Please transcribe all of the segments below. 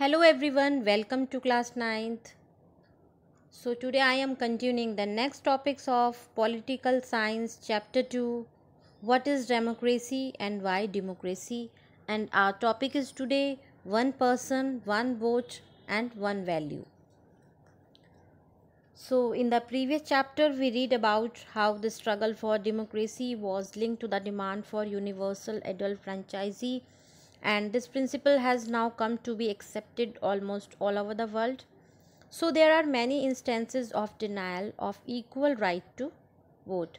hello everyone welcome to class 9th so today i am continuing the next topics of political science chapter 2 what is democracy and why democracy and our topic is today one person one vote and one value so in the previous chapter we read about how the struggle for democracy was linked to the demand for universal adult franchisee and this principle has now come to be accepted almost all over the world. So, there are many instances of denial of equal right to vote.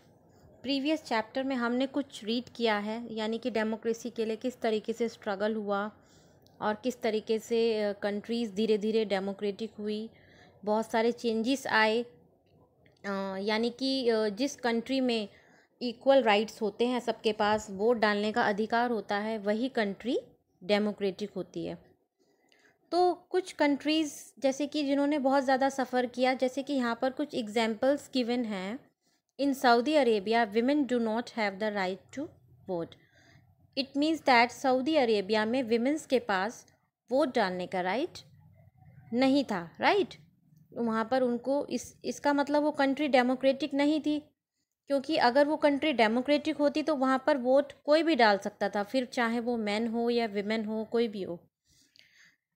Previous chapter में हमने कुछ read किया है यानी कि democracy के लिए किस तरीके से स्ट्रगल हुआ और किस तरीके से कंट्रीज़ धीरे धीरे डेमोक्रेटिक हुई बहुत सारे चेंजेस आए यानी कि जिस कंट्री में इक्वल राइट्स होते हैं सबके पास वोट डालने का अधिकार होता है वही कंट्री डेमोक्रेटिक होती है तो कुछ कंट्रीज़ जैसे कि जिन्होंने बहुत ज़्यादा सफ़र किया जैसे कि यहाँ पर कुछ एग्जाम्पल्स गिवन हैं in Saudi Arabia women do not have the right to vote it means that Saudi Arabia में वीमेंस के पास वोट डालने का राइट नहीं था राइट तो वहाँ पर उनको इस इसका मतलब वो कंट्री डेमोक्रेटिक नहीं थी क्योंकि अगर वो कंट्री डेमोक्रेटिक होती तो वहाँ पर वोट कोई भी डाल सकता था फिर चाहे वो मैन हो या विमेन हो कोई भी हो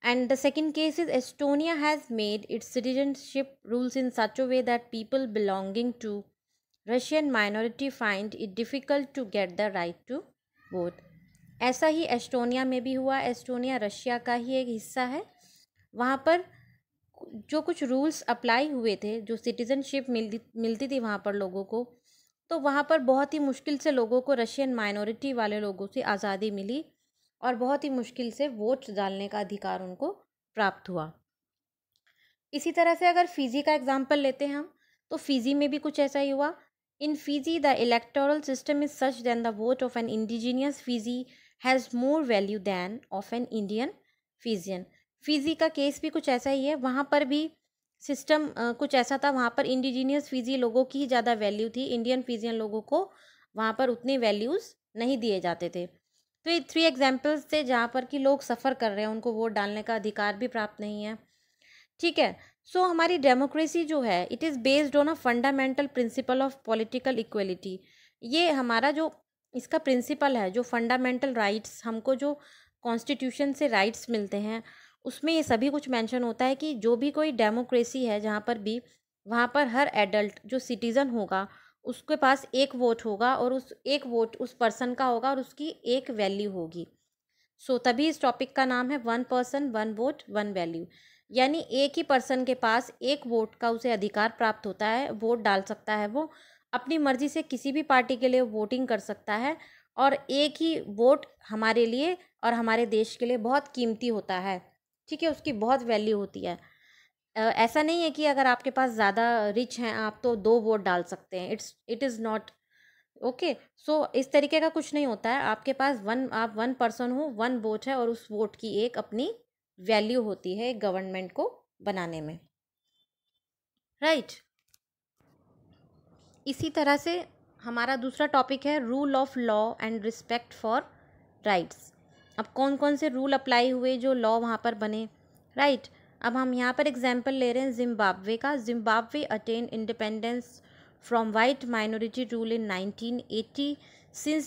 and the second case is Estonia has made its citizenship rules in such a way that people belonging to Russian minority find it difficult to get the right to vote ऐसा ही Estonia में भी हुआ Estonia Russia का ही एक हिस्सा है वहाँ पर जो कुछ रूल्स अप्लाई हुए थे जो सिटीजनशिप मिलती मिलती थी वहाँ पर लोगों को तो वहाँ पर बहुत ही मुश्किल से लोगों को रशियन माइनॉरिटी वाले लोगों से आज़ादी मिली और बहुत ही मुश्किल से वोट डालने का अधिकार उनको प्राप्त हुआ इसी तरह से अगर फिजी का एग्जाम्पल लेते हैं हम तो फिजी में भी कुछ ऐसा ही हुआ in Fiji the electoral system is such than the vote of an indigenous Fiji has more value than of an Indian Fijian Fiji का केस भी कुछ ऐसा ही है वहाँ पर भी सिस्टम कुछ ऐसा था वहाँ पर इंडिजीनियस फीजी लोगों की ही ज़्यादा वैल्यू थी इंडियन फीजियन लोगों को वहाँ पर उतने वैल्यूज़ नहीं दिए जाते थे तो ये थ्री एग्जाम्पल्स थे जहाँ पर कि लोग सफ़र कर रहे हैं उनको वोट डालने का अधिकार भी प्राप्त नहीं है ठीक है सो so, हमारी डेमोक्रेसी जो है it is based on a fundamental principle of political equality ये हमारा जो इसका प्रिंसिपल है जो फंडामेंटल राइट्स हमको जो कॉन्स्टिट्यूशन से राइट्स मिलते हैं उसमें ये सभी कुछ मेंशन होता है कि जो भी कोई डेमोक्रेसी है जहाँ पर भी वहाँ पर हर एडल्ट जो सिटीज़न होगा उसके पास एक वोट होगा और उस एक वोट उस पर्सन का होगा और उसकी एक वैल्यू होगी सो so, तभी इस टॉपिक का नाम है one person one vote one value यानी एक ही पर्सन के पास एक वोट का उसे अधिकार प्राप्त होता है वोट डाल सकता है वो अपनी मर्जी से किसी भी पार्टी के लिए वोटिंग कर सकता है और एक ही वोट हमारे लिए और हमारे देश के लिए बहुत कीमती होता है ठीक है उसकी बहुत वैल्यू होती है ऐसा नहीं है कि अगर आपके पास ज़्यादा रिच हैं आप तो दो वोट डाल सकते हैं it's it is not okay so इस तरीके का कुछ नहीं होता है आपके पास वन आप वन पर्सन हो वन वोट है और उस वोट की एक अपनी वैल्यू होती है गवर्नमेंट को बनाने में राइट right. इसी तरह से हमारा दूसरा टॉपिक है rule of law and respect for rights अब कौन कौन से रूल अप्लाई हुए जो लॉ वहाँ पर बने राइट right? अब हम यहाँ पर एग्जाम्पल ले रहे हैं जिम्बाब्वे का Zimbabwe attain independence from white minority rule in 1980.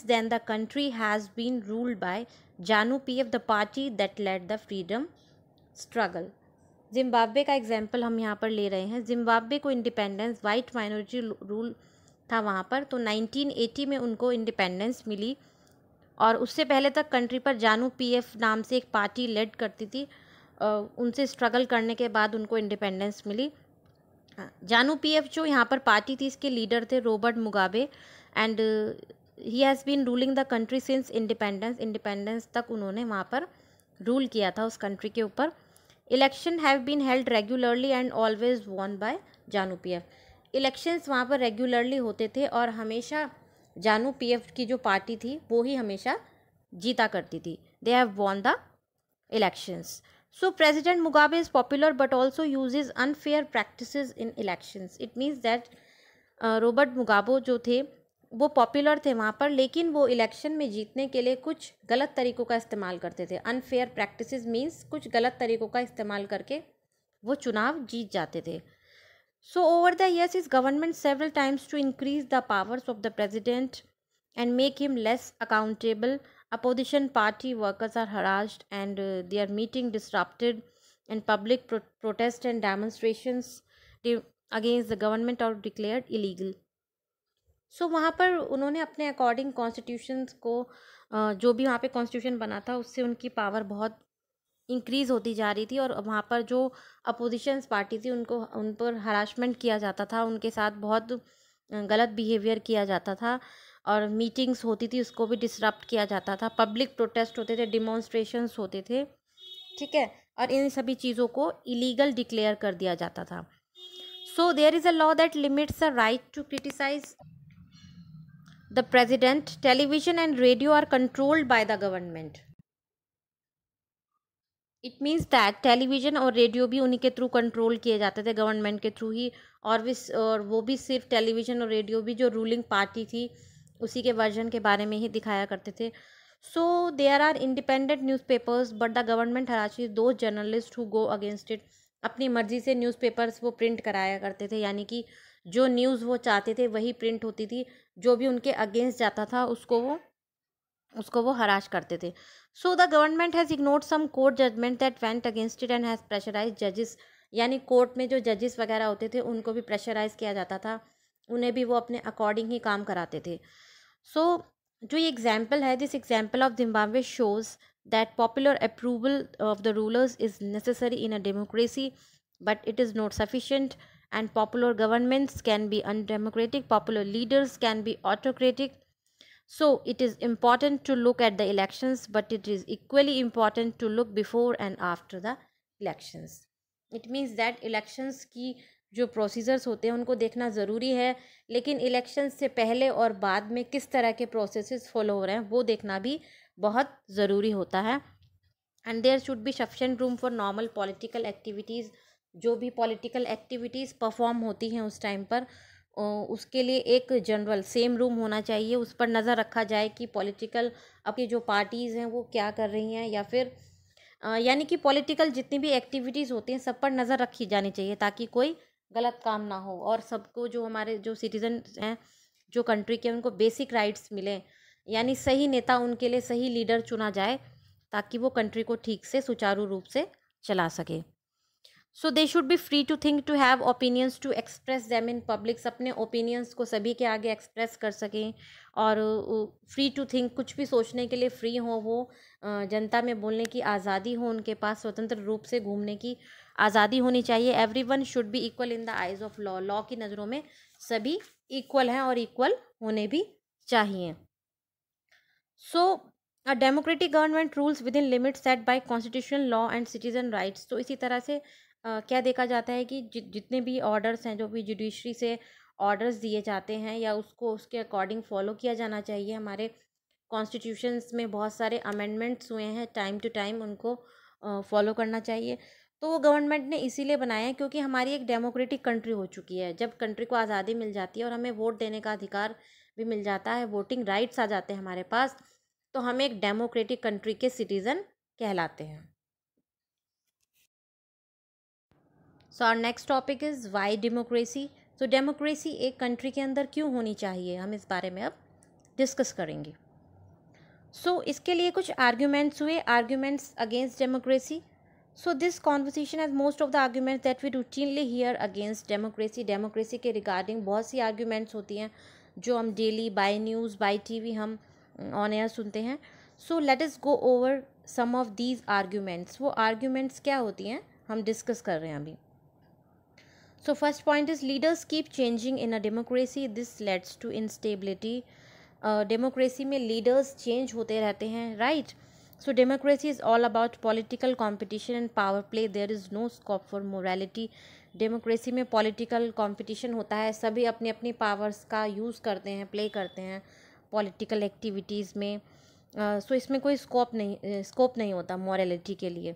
Then the country has been ruled by ZANU P F the party that led the freedom struggle Zimbabwe का एग्जाम्पल हम यहाँ पर ले रहे हैं जिम्बाब्वे को इंडिपेंडेंस वाइट माइनॉरिटी रूल था वहाँ पर तो 1980 में उनको इंडिपेंडेंस मिली और उससे पहले तक कंट्री पर जानू पीएफ नाम से एक पार्टी लेड करती थी उनसे स्ट्रगल करने के बाद उनको इंडिपेंडेंस मिली जानू पीएफ जो यहाँ पर पार्टी थी इसके लीडर थे Robert Mugabe and he has been ruling the country since independence independence तक उन्होंने वहाँ पर रूल किया था उस कंट्री के ऊपर election have been held regularly and always won by ZANU P F elections वहाँ पर रेगुलरली होते थे और हमेशा जानू पीएफ की जो पार्टी थी वो ही हमेशा जीता करती थी they have won the elections so president Mugabe is popular but also use is unfair in in It it means Robert Robert Mugabe जो थे वो पॉपुलर थे वहाँ पर लेकिन वो इलेक्शन में जीतने के लिए कुछ गलत तरीक़ों का इस्तेमाल करते थे अनफेयर प्रैक्टिस मीन्स कुछ गलत तरीक़ों का इस्तेमाल करके वो चुनाव जीत जाते थे So over the years, his government several times to increase the powers of the president and make him less accountable. Opposition party workers are harassed and uh, their meeting disrupted, and public pro- protest and demonstrations de- against the government are declared illegal. so, वहाँ पर उन्होंने अपने according constitutions को जो भी वहाँ पे constitution बना था उससे उनकी power बहुत इंक्रीज़ होती जा रही थी और वहाँ पर जो अपोजिशंस पार्टी थी उनको उन पर हरासमेंट किया जाता था उनके साथ बहुत गलत बिहेवियर किया जाता था और मीटिंग्स होती थी उसको भी डिसरप्ट किया जाता था पब्लिक प्रोटेस्ट होते थे डिमॉन्स्ट्रेशंस होते थे ठीक है और इन सभी चीज़ों को इलीगल डिक्लेयर कर दिया जाता था so there is a law that limits a right to criticise the president television and radio are controlled by the government it means that television और रेडियो भी उन्हीं के थ्रू कंट्रोल किए जाते थे गवर्नमेंट के थ्रू ही और भी और वो भी सिर्फ टेलीविज़न और रेडियो भी जो रूलिंग पार्टी थी उसी के वर्जन के बारे में ही दिखाया करते थे so there are independent newspapers but the government harass those journalist who go against it अपनी मर्जी से न्यूज़ पेपर्स वो प्रिंट कराया करते थे यानी कि जो न्यूज़ वो चाहते थे वही प्रिंट होती थी जो भी उनके अगेंस्ट जाता था उसको वो उसको वो हराश करते थे so the government has ignored some court judgement that went against it and has pressurise जजेस यानी कोर्ट में जो जजेस वगैरह होते थे उनको भी प्रेशराइज किया जाता था उन्हें भी वो अपने अकॉर्डिंग ही काम कराते थे सो so, जो ये एग्जाम्पल है this example of Zimbabwe shows that popular approval of the rulers is necessary in a democracy but it is not sufficient and popular governments can be undemocratic popular leaders can be autocratic So it is important to look at the elections, but it is equally important to look before and after the elections. It means that elections की जो procedures होते हैं उनको देखना ज़रूरी है लेकिन election से पहले और बाद में किस तरह के प्रोसेसेस फॉलो हो रहे हैं वो देखना भी बहुत ज़रूरी होता है and there should be sufficient room for normal political activities जो भी पॉलिटिकल एक्टिविटीज़ परफॉर्म होती हैं उस टाइम पर उसके लिए एक जनरल सेम रूम होना चाहिए उस पर नज़र रखा जाए कि पॉलिटिकल आपकी जो पार्टीज़ हैं वो क्या कर रही हैं या फिर यानी कि पॉलिटिकल जितनी भी एक्टिविटीज़ होती हैं सब पर नज़र रखी जानी चाहिए ताकि कोई गलत काम ना हो और सबको जो हमारे जो सिटीज़न हैं जो कंट्री के उनको बेसिक राइट्स मिलें यानी सही नेता उनके लिए सही लीडर चुना जाए ताकि वो कंट्री को ठीक से सुचारू रूप से चला सके so they should be free to think to have opinions to express them in publics अपने ओपिनियंस को सभी के आगे एक्सप्रेस कर सकें और फ्री टू थिंक कुछ भी सोचने के लिए फ्री हो वो जनता में बोलने की आज़ादी हो उनके पास स्वतंत्र रूप से घूमने की आज़ादी होनी चाहिए everyone should be equal in the eyes of law law की नज़रों में सभी इक्वल हैं और इक्वल होने भी चाहिए so a democratic government rules within limit set by constitution law and citizen rights तो इसी तरह से क्या देखा जाता है कि जि, जितने भी ऑर्डर्स हैं जो भी जुडिशरी से ऑर्डर्स दिए जाते हैं या उसको उसके अकॉर्डिंग फॉलो किया जाना चाहिए हमारे कॉन्स्टिट्यूशंस में बहुत सारे अमेंडमेंट्स हुए हैं टाइम टू टाइम उनको फॉलो करना चाहिए तो वो गवर्नमेंट ने इसीलिए बनाया है क्योंकि हमारी एक डेमोक्रेटिक कंट्री हो चुकी है जब कंट्री को आज़ादी मिल जाती है और हमें वोट देने का अधिकार भी मिल जाता है वोटिंग राइट्स आ जाते हैं हमारे पास तो हम एक डेमोक्रेटिक कंट्री के सिटीज़न कहलाते हैं so our next topic is why democracy तो डेमोक्रेसी एक कंट्री के अंदर क्यों होनी चाहिए हम इस बारे में अब डिस्कस करेंगे सो so, इसके लिए कुछ आर्ग्यूमेंट्स हुए arguments against democracy so this conversation has most of the arguments that we routinely hear against democracy democracy के रिगार्डिंग बहुत सी आर्ग्यूमेंट्स होती हैं जो हम daily by news by TV हम ऑन एयर सुनते हैं so let us go over some of these arguments वो आर्ग्यूमेंट्स क्या होती हैं हम डिस्कस कर रहे हैं अभी So first point is leaders keep changing in a democracy. This leads to instability. Democracy uh, में लीडर्स चेंज होते रहते हैं right so democracy is all about political competition and power play there is no scope for morality democracy में political competition होता है सभी अपने अपने पावर्स का यूज़ करते हैं प्ले करते हैं पॉलिटिकल एक्टिविटीज़ में सो uh, so इसमें कोई स्कोप नहीं स्कोप uh, नहीं होता मॉरेलिटी के लिए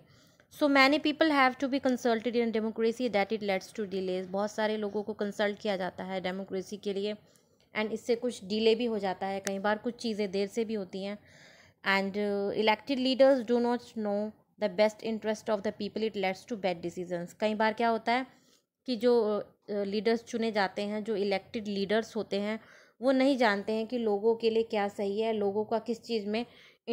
so many people have to be consulted in democracy that it leads to delay बहुत सारे लोगों को कंसल्ट किया जाता है डेमोक्रेसी के लिए एंड इससे कुछ डिले भी हो जाता है कई बार कुछ चीज़ें देर से भी होती हैं and elected leaders do not know the best interest of the people it leads to bad decision कई बार क्या होता है कि जो लीडर्स uh, चुने जाते हैं जो इलेक्टेड लीडर्स होते हैं वो नहीं जानते हैं कि लोगों के लिए क्या सही है लोगों का किस चीज़ में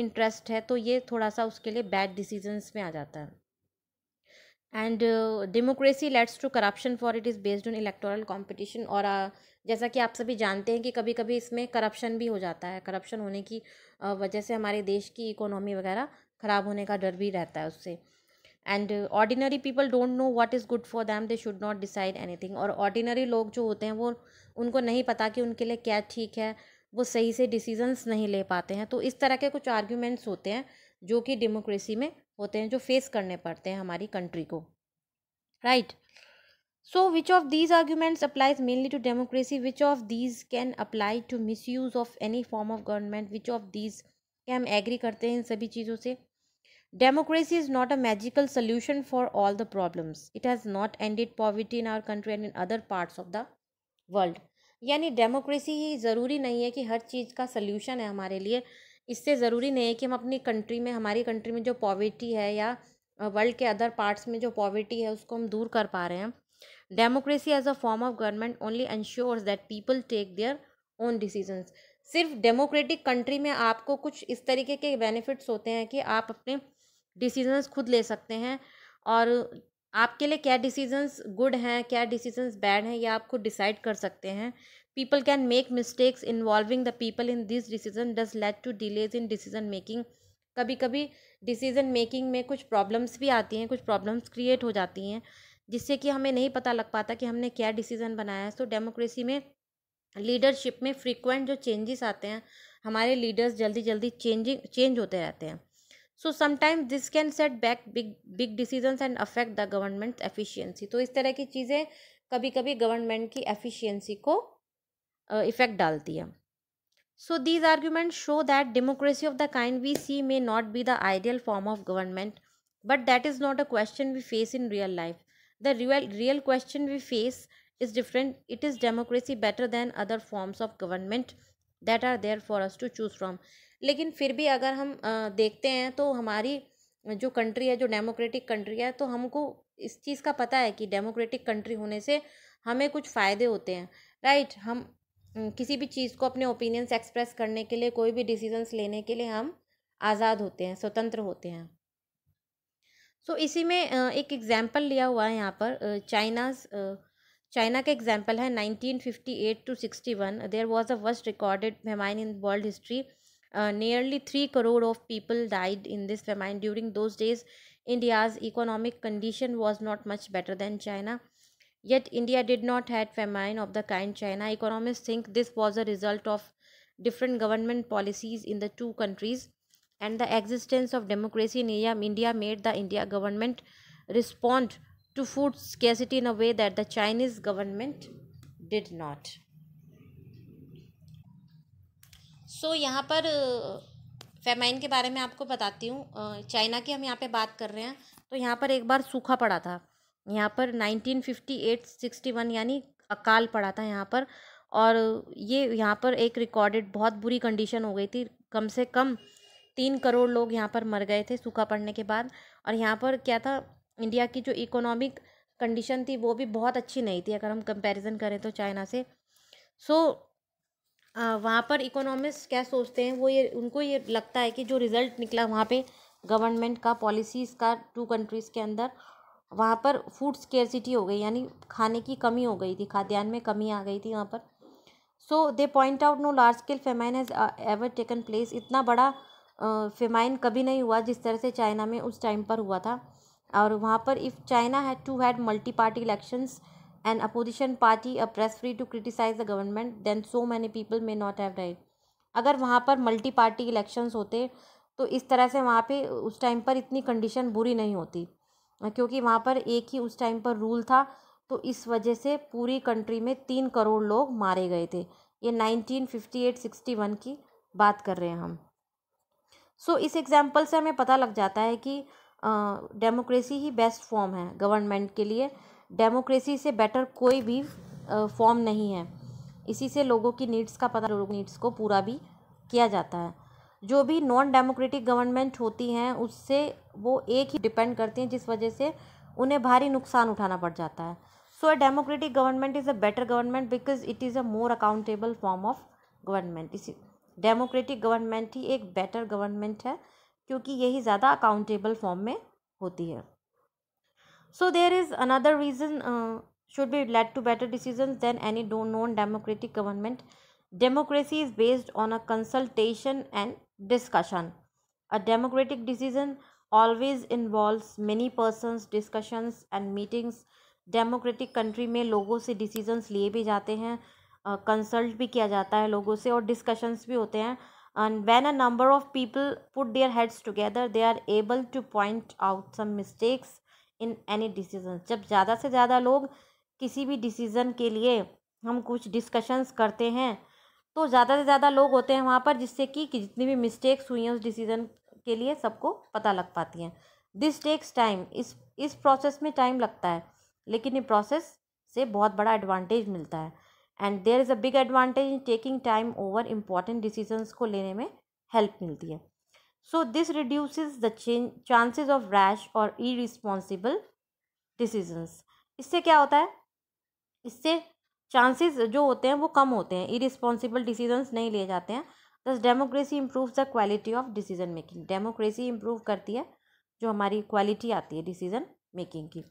इंटरेस्ट है तो ये थोड़ा सा उसके लिए बैड डिसीजंस में आ जाता है and democracy leads to corruption for it is based on electoral competition और uh, जैसा कि आप सभी जानते हैं कि कभी कभी इसमें करप्शन भी हो जाता है करप्शन होने की uh, वजह से हमारे देश की इकोनॉमी वगैरह ख़राब होने का डर भी रहता है उससे and ordinary people don't know what is good for them they should not decide anything और ऑर्डिनरी लोग जो होते हैं वो उनको नहीं पता कि उनके लिए क्या ठीक है वो सही से डिसीजंस नहीं ले पाते हैं तो इस तरह के कुछ आर्ग्यूमेंट्स होते हैं जो कि डेमोक्रेसी में होते हैं जो फेस करने पड़ते हैं हमारी कंट्री को right so which of these arguments applies mainly to democracy which of these can apply to misuse of any form of government which of these क्या हम एग्री करते हैं इन सभी चीज़ों से democracy is not a magical solution for all the problems it has not ended poverty in our country and in other parts of the world यानी democracy ही ज़रूरी नहीं है कि हर चीज़ का सोल्यूशन है हमारे लिए इससे ज़रूरी नहीं है कि हम अपनी कंट्री में हमारी कंट्री में जो पॉवर्टी है या वर्ल्ड के अदर पार्ट्स में जो पॉवर्टी है उसको हम दूर कर पा रहे हैं democracy as a form of government only ensures that people take their own decisions सिर्फ डेमोक्रेटिक कंट्री में आपको कुछ इस तरीके के बेनिफिट्स होते हैं कि आप अपने डिसीजंस खुद ले सकते हैं और आपके लिए क्या डिसीजंस गुड हैं क्या डिसीजंस बैड हैं ये आप खुद डिसाइड कर सकते हैं people can make mistakes involving the people in this decision does lead to delays in decision making कभी कभी डिसीजन मेकिंग में कुछ प्रॉब्लम्स भी आती हैं कुछ प्रॉब्लम्स क्रिएट हो जाती हैं जिससे कि हमें नहीं पता लग पाता कि हमने क्या डिसीज़न बनाया है सो डेमोक्रेसी में लीडरशिप में फ्रीक्वेंट जो चेंजेस आते हैं हमारे लीडर्स जल्दी जल्दी चेंजिंग चेंज होते रहते हैं so sometimes this can set back big big decisions and affect the government efficiency तो इस तरह की चीज़ें कभी कभी गवर्नमेंट की एफिशिएंसी को इफ़ेक्ट डालती है so these argument show that democracy of the kind we see may not be the ideal form of government but that is not a question we face in real life the real real question we face is different it is democracy better than other forms of government that are there for us to choose from लेकिन फिर भी अगर हम देखते हैं तो हमारी जो कंट्री है जो डेमोक्रेटिक कंट्री है तो हमको इस चीज़ का पता है कि डेमोक्रेटिक कंट्री होने से हमें कुछ फ़ायदे होते हैं राइट हम किसी भी चीज़ को अपने ओपिनियंस एक्सप्रेस करने के लिए कोई भी डिसीजंस लेने के लिए हम आज़ाद होते हैं स्वतंत्र होते हैं सो so, इसी में एक एग्ज़ाम्पल लिया हुआ है यहाँ पर चाइनाज़ चाइना का एग्जाम्पल है 1958 to 61 there was a worst recorded famine in world history nearly three crore of people died in this famine during those days India's economic condition was not much better than China Yet India did not had famine of the kind China. Economists think this was a result of different government policies in the two countries and the existence of democracy in India made the India government respond to food scarcity in a way that the Chinese government did not. So so, यहाँ पर famine के बारे में आपको बताती हूँ China की हम यहाँ पे बात कर रहे हैं तो यहाँ पर एक बार सूखा पड़ा था यहाँ पर 1958-61 यानी अकाल पड़ा था यहाँ पर और ये यहाँ पर एक रिकॉर्डेड बहुत बुरी कंडीशन हो गई थी कम से कम तीन करोड़ लोग यहाँ पर मर गए थे सूखा पड़ने के बाद और यहाँ पर क्या था इंडिया की जो इकोनॉमिक कंडीशन थी वो भी बहुत अच्छी नहीं थी अगर हम कंपैरिजन करें तो चाइना से सो so, वहाँ पर इकोनॉमिस्ट क्या सोचते हैं वो ये उनको ये लगता है कि जो रिज़ल्ट निकला वहाँ पे गवर्नमेंट का पॉलिसीज़ का टू कंट्रीज़ के अंदर वहाँ पर फूड स्केरसिटी हो गई यानी खाने की कमी हो गई थी खाद्यान्न में कमी आ गई थी वहाँ पर so they point out no large scale famine has ever taken place इतना बड़ा फेमाइन कभी नहीं हुआ जिस तरह से चाइना में उस टाइम पर हुआ था और वहाँ पर if China had to had multi party elections and opposition party a press free to criticise the government then so many people may not have died अगर वहाँ पर मल्टी पार्टी इलेक्शंस होते तो इस तरह से वहाँ पे उस टाइम पर इतनी कंडीशन बुरी नहीं होती क्योंकि वहाँ पर एक ही उस टाइम पर रूल था तो इस वजह से पूरी कंट्री में तीन करोड़ लोग मारे गए थे ये nineteen fifty eight sixty one की बात कर रहे हैं हम सो so, इस एग्ज़ाम्पल से हमें पता लग जाता है कि डेमोक्रेसी ही बेस्ट फॉर्म है गवर्नमेंट के लिए डेमोक्रेसी से बेटर कोई भी फॉर्म नहीं है इसी से लोगों की नीड्स का पता लोगों नीड्स को पूरा भी किया जाता है जो भी नॉन डेमोक्रेटिक गवर्नमेंट होती हैं उससे वो एक ही डिपेंड करती हैं जिस वजह से उन्हें भारी नुकसान उठाना पड़ जाता है so a democratic government is a better government because it is a more accountable form of government इसी डेमोक्रेटिक गवर्नमेंट ही एक बेटर गवर्नमेंट है क्योंकि यही ज़्यादा अकाउंटेबल फॉर्म में होती है so there is another reason should be led to better decision than any non democratic government democracy is based on a consultation and discussion a democratic decision always involve many persons discussions and meetings democratic country में लोगों से decisions लिए भी जाते हैं consult uh, भी किया जाता है लोगों से और डिस्कशंस भी होते हैं and when a number of people put their heads together they are able to point out some mistakes in any decision जब ज़्यादा से ज़्यादा लोग किसी भी डिसीज़न के लिए हम कुछ डिस्कशंस करते हैं तो ज़्यादा से ज़्यादा लोग होते हैं वहाँ पर जिससे कि जितनी भी मिस्टेक्स हुई हैं उस डिसीज़न के लिए सबको पता लग पाती हैं दिस टेक्स टाइम इस इस प्रोसेस में टाइम लगता है लेकिन ये प्रोसेस से बहुत बड़ा एडवांटेज मिलता है and there is a big advantage in taking time over important decisions को लेने में हेल्प मिलती है so this reduces the chances of rash or E responsible decisions इससे क्या होता है इससे चांसेस जो होते हैं वो कम होते हैं ई रिस्पॉन्सिबल डिसीजंस नहीं लिए जाते हैं thus democracy improve the quality of decision making democracy improve करती है जो हमारी क्वालिटी आती है डिसीजन मेकिंग की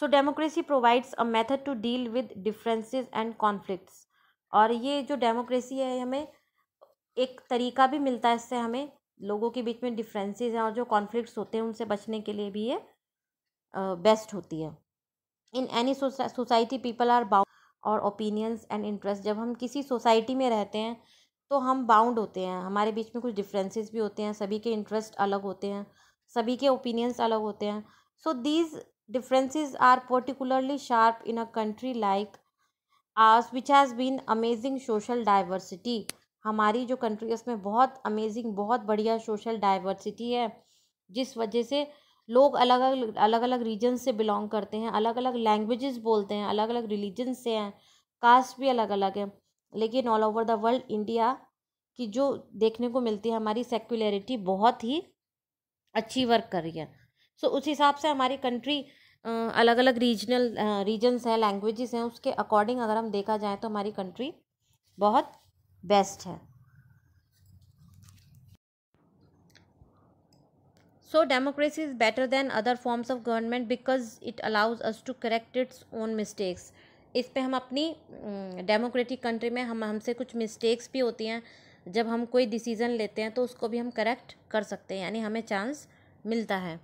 so democracy provides a method to deal with differences and conflicts और ये जो डेमोक्रेसी है हमें एक तरीका भी मिलता है इससे हमें लोगों के बीच में डिफरेंसेस हैं और जो कॉन्फ्लिक्ट्स होते हैं उनसे बचने के लिए भी ये बेस्ट होती है in any society people are bound और ओपिनियंस एंड इंटरेस्ट जब हम किसी सोसाइटी में रहते हैं तो हम बाउंड होते हैं हमारे बीच में कुछ डिफरेंसेस भी होते हैं सभी के इंटरेस्ट अलग होते हैं सभी के ओपिनियंस अलग होते हैं so these differences are particularly sharp in a country like ours which has been amazing social diversity हमारी जो कंट्री है उसमें बहुत अमेजिंग बहुत बढ़िया सोशल डाइवर्सिटी है जिस वजह से लोग अलग अलग अलग अलग रीजन से बिलोंग करते हैं अलग अलग लैंग्वेजेस बोलते हैं अलग अलग रिलीजन से हैं कास्ट भी अलग अलग है लेकिन all over the world India की जो देखने को मिलती है हमारी सेक्युलरिटी बहुत ही अच्छी वर्क कर रही है सो so, उस हिसाब से हमारी कंट्री अलग अलग रीजनल रीजन्स हैं लैंग्वेजेस हैं उसके अकॉर्डिंग अगर हम देखा जाए तो हमारी कंट्री बहुत बेस्ट है so democracy is better than other forms of government because it allows us to correct its own mistakes इस पर हम अपनी डेमोक्रेटिक कंट्री में हम हमसे कुछ मिस्टेक्स भी होती हैं जब हम कोई डिसीज़न लेते हैं तो उसको भी हम करेक्ट कर सकते हैं यानी हमें चांस मिलता है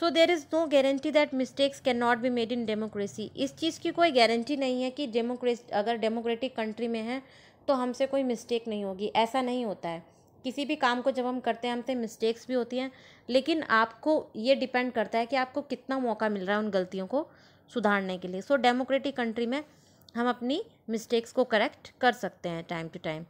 so there is no guarantee that mistakes can not be made in democracy इस चीज़ की कोई गारंटी नहीं है कि डेमोक्रेस अगर डेमोक्रेटिक कंट्री में है तो हमसे कोई मिस्टेक नहीं होगी ऐसा नहीं होता है किसी भी काम को जब हम करते हैं हमसे मिस्टेक्स भी होती हैं लेकिन आपको ये डिपेंड करता है कि आपको कितना मौका मिल रहा है उन गलतियों को सुधारने के लिए सो डेमोक्रेटिक कंट्री में हम अपनी मिस्टेक्स को करेक्ट कर सकते हैं time to time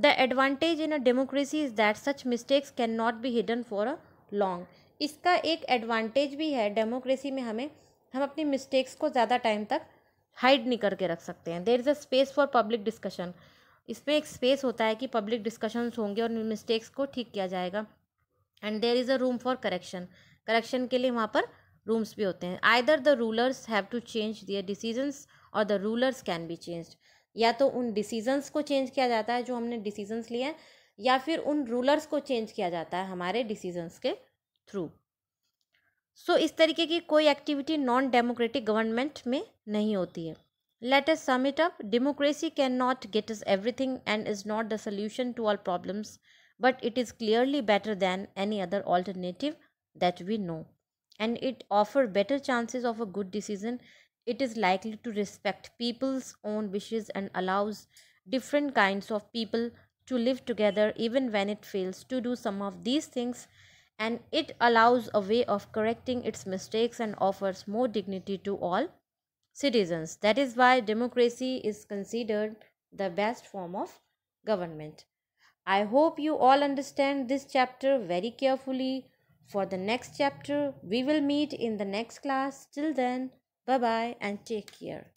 the advantage in a democracy is that such mistakes can not be hidden for a long इसका एक एडवांटेज भी है डेमोक्रेसी में हमें हम अपनी मिस्टेक्स को ज़्यादा टाइम तक हाइड नहीं करके रख सकते हैं there is a space for public discussion इसमें एक स्पेस होता है कि पब्लिक डिस्कशंस होंगे और मिस्टेक्स को ठीक किया जाएगा and there is a room for correction correction के लिए वहाँ पर रूम्स भी होते हैं either the rulers have to change their decisions or the rulers can be change या तो उन डिसीजंस को चेंज किया जाता है जो हमने डिसीजंस लिए हैं या फिर उन रूलर्स को चेंज किया जाता है हमारे डिसीजंस के थ्रू सो so, इस तरीके की कोई एक्टिविटी नॉन डेमोक्रेटिक गवर्नमेंट में नहीं होती है let's sum it up democracy can not get is everything and is not the solution to all problems but it is clearly better than any other alternative that we know and it offer better chances of a good decision it is likely to respect people's own wishes and allows different kinds of people to live together even when it fails to do some of these things and it allows a way of correcting its mistakes and offers more dignity to all citizens that is why democracy is considered the best form of government i hope you all understand this chapter very carefully for the next chapter. We will meet in the next class. Till then, bye bye and take care.